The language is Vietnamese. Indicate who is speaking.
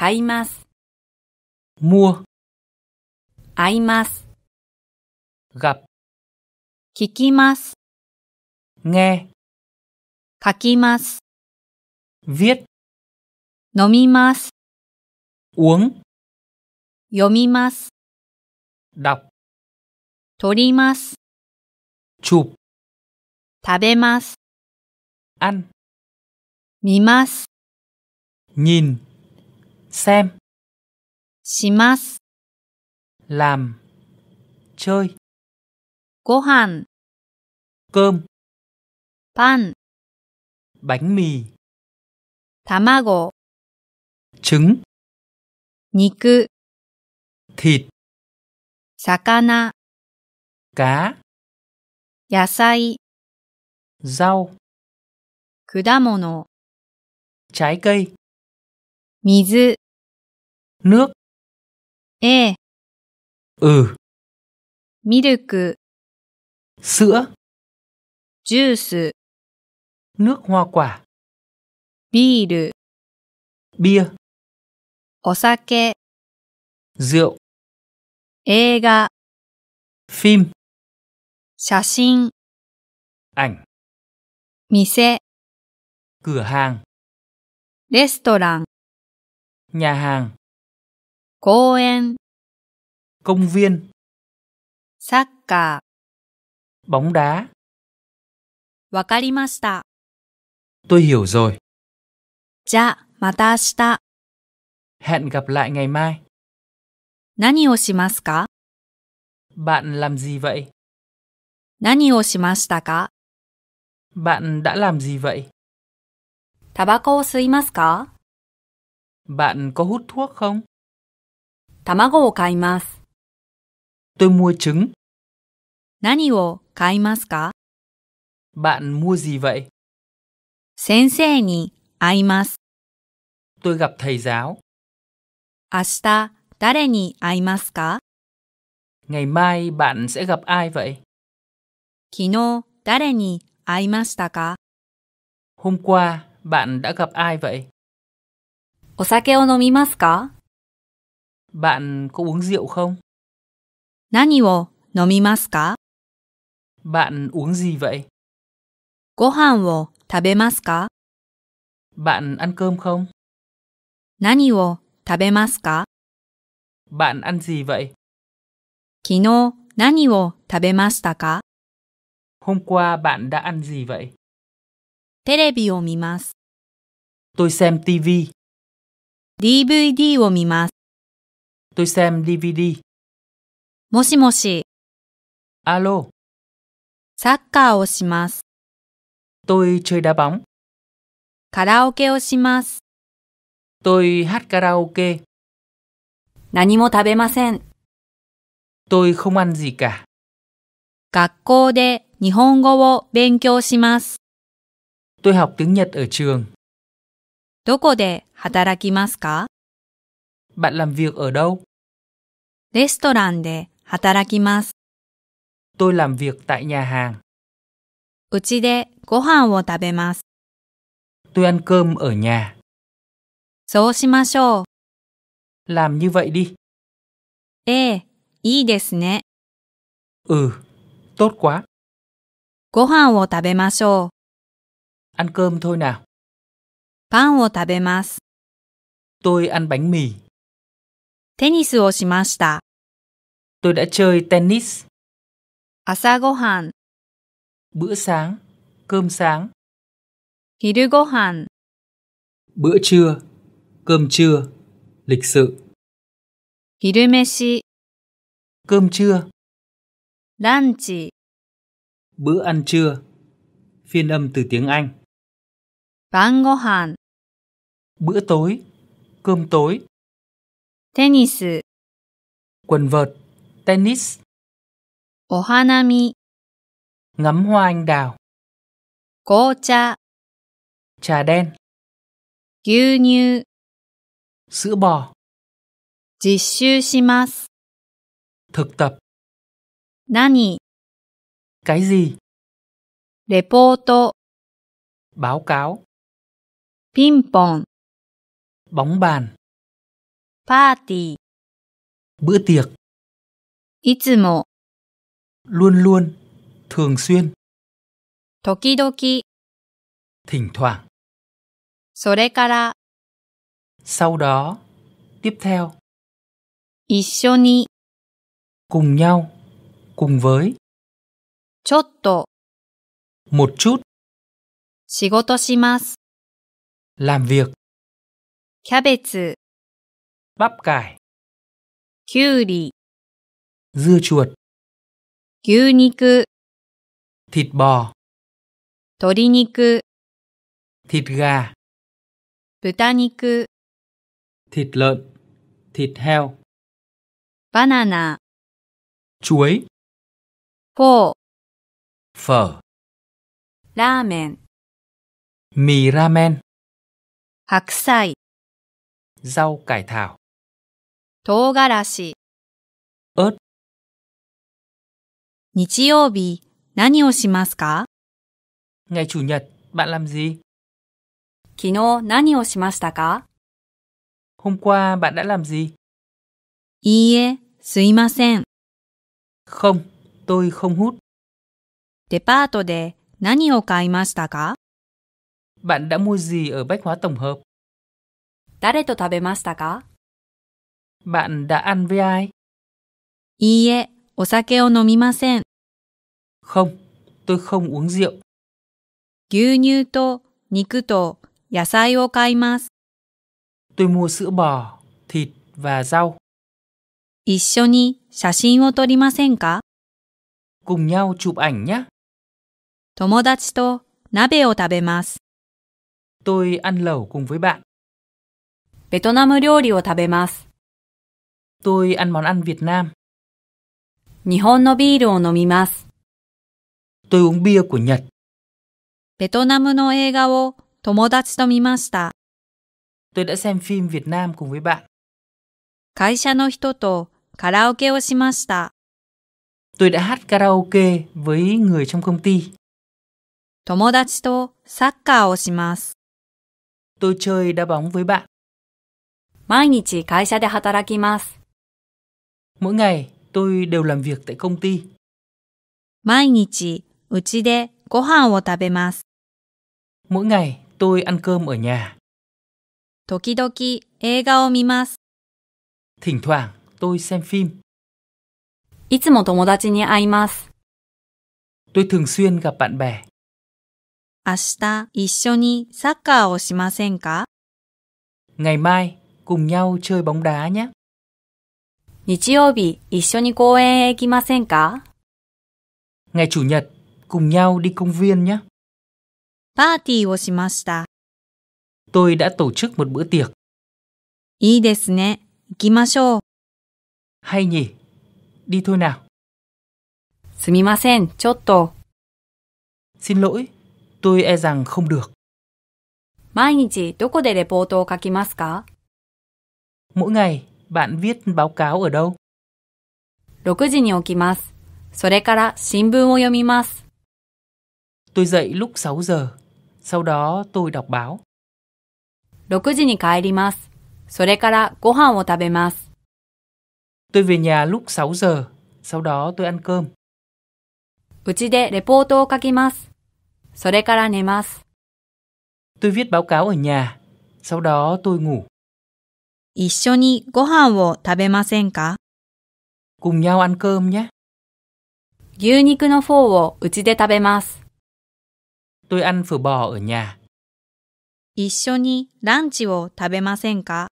Speaker 1: 買います。mua います。が聞きます。ね書きます。viết 飲みます。uống 読みます。đọc 取ります。chụp 食べます。ăn 見ます。nhìn xem します làm chơi ご飯 cơm パン bánh mì 卵 trứng 肉 thịt 魚 cá 野菜 rau 果物 trái cây 水、ぬ、え、う、ミルク、す、ジュース、ぬ、わ、わ、ビール、ビア、お酒、ず映画、フィン、写真、あん、店、くはん、レストラン、nhà hàng, công viên, サッカ bóng đá. tôi hiểu rồi, dạ, hẹn gặp lại ngày mai.
Speaker 2: 何をしますか Bạn làm gì vậy? 何をしましたか Bạn đã làm gì vậy? タバコを吸いますか
Speaker 3: bạn có hút
Speaker 2: thuốc không? Tamago kaimasu.
Speaker 3: Tôi mua trứng.
Speaker 2: Nani wo kaimasu ka?
Speaker 3: Bạn mua gì vậy?
Speaker 2: Sensei ni aimasu. Tôi gặp thầy giáo. Ashita dare ni aimasu ka? Ngày mai bạn sẽ gặp ai vậy? Kino dare ni aimashita ka? Hôm qua
Speaker 3: bạn đã gặp ai vậy?
Speaker 2: お酒を飲みますか Bạn có uống rượu không? 何を飲みますか Bạn
Speaker 3: uống gì vậy?
Speaker 2: ご飯を食べますか Bạn ăn cơm không? 何を食べますか
Speaker 3: Bạn ăn gì vậy?
Speaker 2: 昨日何を食べましたか Hôm
Speaker 3: qua bạn đã ăn gì vậy?
Speaker 2: テレビを見ます。
Speaker 3: Tôi xem t v
Speaker 1: DVD を見ます。Tôi xem DVD. もしもし、Alo, サッカーをします。tôi chơi đá bóng. カラオケを
Speaker 3: し
Speaker 2: ます。Tôi hát karaoke. 何も食べません。
Speaker 3: Tôi không ăn gì cả.
Speaker 2: 学校で日本語を勉強します。
Speaker 3: Tôi học tiếng Nhật ở trường.
Speaker 2: どこで働きますか
Speaker 3: Bạn làm việc ở đâu?
Speaker 2: レストランで働きます。
Speaker 3: Tôi làm việc tại nhà hàng.
Speaker 2: うちでご飯を食べます。
Speaker 3: Tôi ăn cơm ở
Speaker 1: nhà.
Speaker 2: そうしましょう。
Speaker 1: Làm như vậy đi.
Speaker 2: ええ、いいですね。
Speaker 1: Ừ, tốt quá.
Speaker 2: ご飯を食べましょう。Ăn cơm thôi nào. パンを食べます。
Speaker 3: Tôi ăn bánh mì.
Speaker 2: テニスをしました。Tôi đã chơi tennis. 朝ごはん Bữa sáng, cơm sáng. 昼ごはん
Speaker 3: Bữa trưa, cơm trưa, lịch sự. Cơm trưa, bữa ăn trưa. Phiên âm từ tiếng Anh.
Speaker 2: 晩ごはん
Speaker 3: bữa tối, cơm tối.
Speaker 1: Tennis. Quần vợt, tennis. Ohanami. Ngắm hoa anh đào. Kocha. Trà đen. Gyunyu. Sữa bò. Jishu shimasu. Thực tập. Nani. Cái gì? Reporto. Báo cáo. Ping pong bóng bàn party bữa tiệc いつも luôn luôn thường xuyên 時々 thỉnh thoảng それから sau đó tiếp theo 一緒に cùng nhau cùng với ちょっと một chút 仕事します làm việc キャベツ、bắp cải, きゅうり、dưa chuột, 牛肉、thịt bò, 鶏肉、thịt gà, 豚肉、thịt lợn, thịt heo, バナナ、chuối, rau cải thảo. 唐辛子 ớt. 日曜日、何をしますか Ngày chủ nhật, bạn làm gì? 昨日
Speaker 2: 何をしましたか Hôm qua bạn đã làm gì? Không, tôi không hút. デパートで何を買いましたか
Speaker 3: Bạn đã mua gì ở bách hóa tổng hợp?
Speaker 2: 誰と食べましたか Bạn đã ăn với ai? いいえ、お酒を飲みません。Không, tôi không uống rượu. 牛乳と肉と野菜を買います。Tôi mua sữa bò, thịt và rau. 一緒に写真を撮りませんか Cùng nhau chụp ảnh nhé. 友達と鍋を食べます。Tôi ăn lẩu cùng với bạn. ベトナム料理を食べます。Tôi ăn món ăn Việt Nam. 日本のビールを飲みます。
Speaker 3: Tôi uống bia của Nhật.
Speaker 2: ベトナムの映画を友達と見ました。Tôi đã xem phim Việt Nam cùng với bạn. 会社の人とカラオケをしました。
Speaker 3: Tôi đã hát karaoke với người trong công ty.
Speaker 2: 友達とサッカーをします。Tôi chơi đá bóng với bạn. 毎日会社で働きます。
Speaker 3: m ỗ tôi đều làm việc tại công ty.
Speaker 2: 毎日うちでご飯を食べます。m ỗ
Speaker 3: tôi ăn cơm ở nhà.
Speaker 2: 時々映画を見ます。
Speaker 3: Thỉnh thoảng tôi xem phim.
Speaker 2: いつも友達に会います。
Speaker 3: Tôi thường xuyên gặp bạn bè.
Speaker 2: 明日一緒にサッカーをしませんか Ngày mai cùng nhau chơi bóng đá nhé. 日曜日、一緒に公園へ行きませんか
Speaker 3: Ngày chủ nhật, cùng nhau đi công viên nhé.
Speaker 2: パーティーをしました。
Speaker 3: Tôi đã tổ chức một bữa tiệc.
Speaker 2: いいですね。行きましょう。Hay nhỉ? Đi thôi nào. すみません、ちょっと。
Speaker 3: Xin lỗi, tôi e rằng không được.
Speaker 2: 毎日どこでレポートを書きますか
Speaker 3: Mỗi ngày, bạn viết báo cáo ở đâu?
Speaker 2: 6時に起きます。それから新聞を読みます。
Speaker 3: Tôi dậy lúc 6 giờ, sau đó tôi đọc báo.
Speaker 2: 6時に帰ります。それからご飯を食べます。
Speaker 3: Tôi về nhà lúc 6 giờ, sau đó tôi ăn cơm. うちでレポートを書きます。それから寝ます。Tôi viết báo cáo ở nhà, sau đó tôi ngủ.
Speaker 2: 一緒にご飯を食べませんか Cùng nhau ăn cơm nhé. 牛肉のフォーをうちで食べ
Speaker 1: ます。
Speaker 3: Tôi ăn phở bò ở nhà.
Speaker 2: 一緒に
Speaker 1: ランチを食べませんか